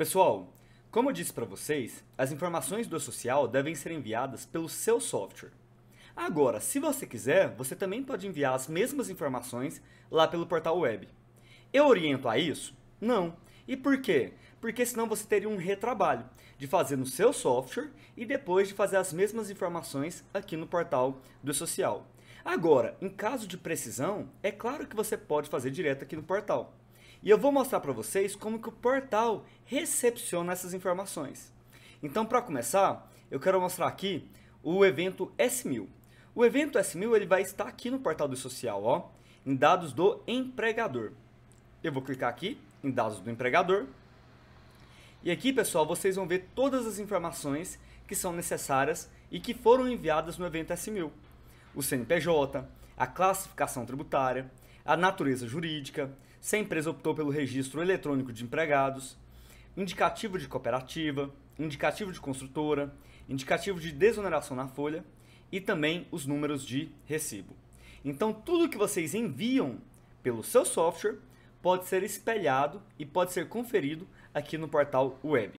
Pessoal, como eu disse para vocês, as informações do social devem ser enviadas pelo seu software. Agora, se você quiser, você também pode enviar as mesmas informações lá pelo portal web. Eu oriento a isso? Não. E por quê? Porque senão você teria um retrabalho de fazer no seu software e depois de fazer as mesmas informações aqui no portal do social. Agora, em caso de precisão, é claro que você pode fazer direto aqui no portal. E eu vou mostrar para vocês como que o portal recepciona essas informações. Então, para começar, eu quero mostrar aqui o evento S1000. O evento S1000 ele vai estar aqui no portal do social, ó, em dados do empregador. Eu vou clicar aqui em dados do empregador. E aqui, pessoal, vocês vão ver todas as informações que são necessárias e que foram enviadas no evento S1000. O CNPJ, a classificação tributária, a natureza jurídica, se a empresa optou pelo registro eletrônico de empregados, indicativo de cooperativa, indicativo de construtora, indicativo de desoneração na folha e também os números de recibo. Então, tudo que vocês enviam pelo seu software pode ser espelhado e pode ser conferido aqui no portal web.